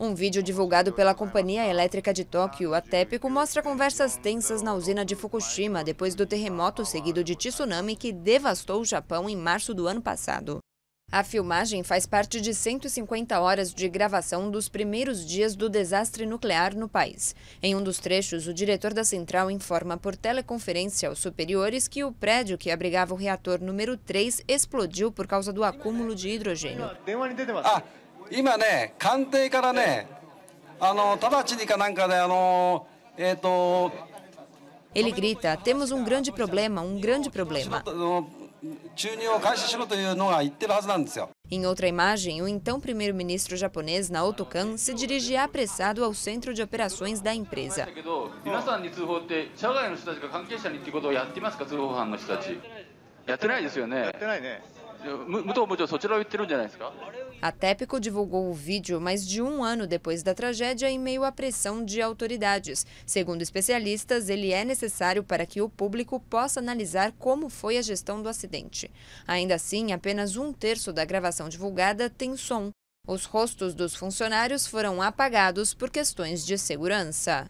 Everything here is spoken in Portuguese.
Um vídeo divulgado pela Companhia Elétrica de Tóquio, a TEPCO, mostra conversas tensas na usina de Fukushima depois do terremoto seguido de tsunami que devastou o Japão em março do ano passado. A filmagem faz parte de 150 horas de gravação dos primeiros dias do desastre nuclear no país. Em um dos trechos, o diretor da central informa por teleconferência aos superiores que o prédio que abrigava o reator número 3 explodiu por causa do acúmulo de hidrogênio. Ah, ele grita: temos um grande problema, um grande problema. Em outra imagem, o então primeiro-ministro japonês Naoto Kan se dirigia apressado ao centro de operações da empresa. A TEPCO divulgou o vídeo mais de um ano depois da tragédia em meio à pressão de autoridades. Segundo especialistas, ele é necessário para que o público possa analisar como foi a gestão do acidente. Ainda assim, apenas um terço da gravação divulgada tem som. Os rostos dos funcionários foram apagados por questões de segurança.